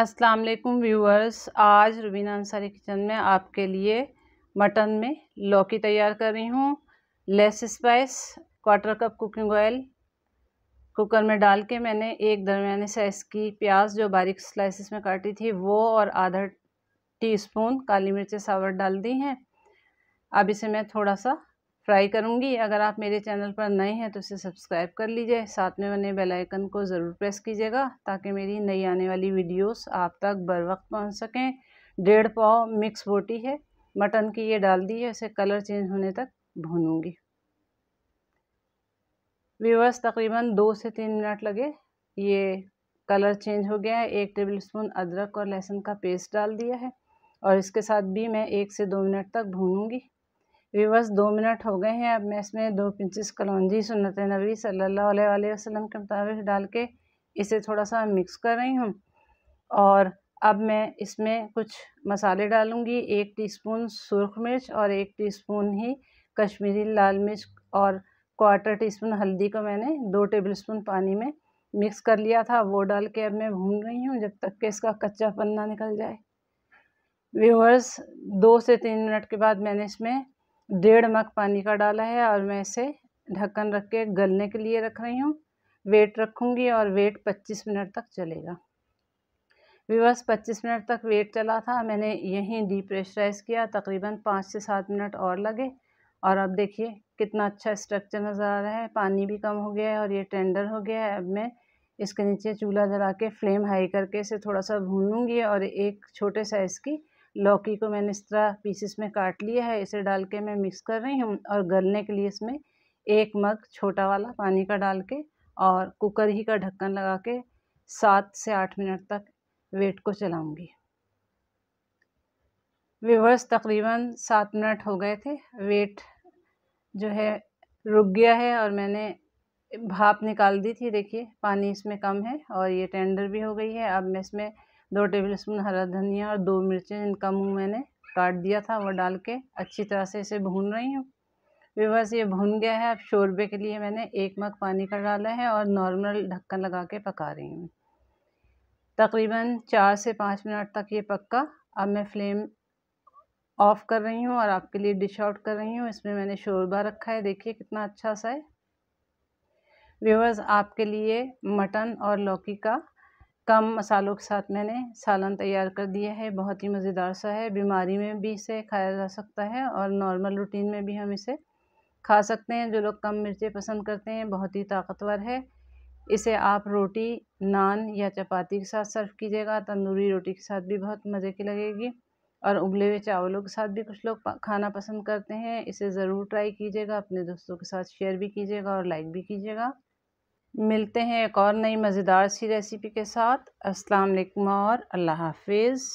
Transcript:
अस्सलाम वालेकुम व्यूअर्स आज रुबीना अंसारी किचन में आपके लिए मटन में लौकी तैयार कर रही हूँ less spice quarter cup cooking oil cooker में डाल के मैंने एक दरमियाने साइज़ की प्याज जो बारीक स्लाइसिस में काटी थी वो और आधा टीस्पून काली मिर्च सावर डाल दी हैं अब इसे मैं थोड़ा सा फ्राई करूँगी अगर आप मेरे चैनल पर नए हैं तो इसे सब्सक्राइब कर लीजिए साथ में बने बेल आइकन को ज़रूर प्रेस कीजिएगा ताकि मेरी नई आने वाली वीडियोस आप तक बर वक्त पहुँच सकें डेढ़ पाव मिक्स बोटी है मटन की ये डाल दी है इसे कलर चेंज होने तक भूनूंगी व्यूवर्स तकरीबन दो से तीन मिनट लगे ये कलर चेंज हो गया है एक टेबल स्पून अदरक और लहसुन का पेस्ट डाल दिया है और इसके साथ भी मैं एक से दो मिनट तक भूनूंगी व्यूवर्स दो मिनट हो गए हैं अब मैं इसमें दो पिंचेस कलौजी सुनत नबी सल्लल्लाहु अलैहि वसल्लम के मुताबिक डाल के इसे थोड़ा सा मिक्स कर रही हूँ और अब मैं इसमें कुछ मसाले डालूँगी एक टीस्पून सुरख मिर्च और एक टीस्पून ही कश्मीरी लाल मिर्च और क्वार्टर टीस्पून हल्दी को मैंने दो टेबलस्पून पानी में मिक्स कर लिया था वो डाल के अब मैं भून रही हूँ जब तक कि इसका कच्चा पन्ना निकल जाए व्यूअर्स दो से तीन मिनट के बाद मैंने इसमें डेढ़ मग पानी का डाला है और मैं इसे ढक्कन रख के गलने के लिए रख रही हूँ वेट रखूँगी और वेट पच्चीस मिनट तक चलेगा विवर्स पच्चीस मिनट तक वेट चला था मैंने यहीं डी प्रेशराइज़ किया तकरीबन पाँच से सात मिनट और लगे और अब देखिए कितना अच्छा स्ट्रक्चर नज़र आ रहा है पानी भी कम हो गया है और ये टेंडर हो गया है अब मैं इसके नीचे चूल्हा जला के फ्लेम हाई करके इसे थोड़ा सा लूँगी और एक छोटे साइज़ की लौकी को मैंने इस तरह पीसेस में काट लिया है इसे डाल के मैं मिक्स कर रही हूँ और गलने के लिए इसमें एक मग छोटा वाला पानी का डाल के और कुकर ही का ढक्कन लगा के सात से आठ मिनट तक वेट को चलाऊँगी विवर्स तकरीबन सात मिनट हो गए थे वेट जो है रुक गया है और मैंने भाप निकाल दी थी देखिए पानी इसमें कम है और ये टेंडर भी हो गई है अब मैं इसमें दो टेबल स्पून हरा धनिया और दो मिर्चें इनका मुंह मैंने काट दिया था वह डाल के अच्छी तरह से इसे भून रही हूँ बस ये भून गया है अब शोरबे के लिए मैंने एक मग पानी का डाला है और नॉर्मल ढक्कन लगा के पका रही हूँ तकरीबन चार से पाँच मिनट तक ये पक्का अब मैं फ्लेम ऑफ़ कर रही हूँ और आपके लिए डिश आउट कर रही हूँ इसमें मैंने शोरबा रखा है देखिए कितना अच्छा सा है व्यूवर्स आपके लिए मटन और लौकी का कम मसालों के साथ मैंने सालन तैयार कर दिया है बहुत ही मज़ेदार सा है बीमारी में भी इसे खाया जा सकता है और नॉर्मल रूटीन में भी हम इसे खा सकते हैं जो लोग कम मिर्चें पसंद करते हैं बहुत ही ताकतवर है इसे आप रोटी नान या चपाती के साथ सर्व कीजिएगा तंदूरी रोटी के साथ भी बहुत मज़े की लगेगी और उबले हुए चावलों के साथ भी कुछ लोग खाना पसंद करते हैं इसे ज़रूर ट्राई कीजिएगा अपने दोस्तों के साथ शेयर भी कीजिएगा और लाइक भी कीजिएगा मिलते हैं एक और नई मज़ेदार सी रेसिपी के साथ अस्सलाम वालेकुम और अल्लाह हाफिज़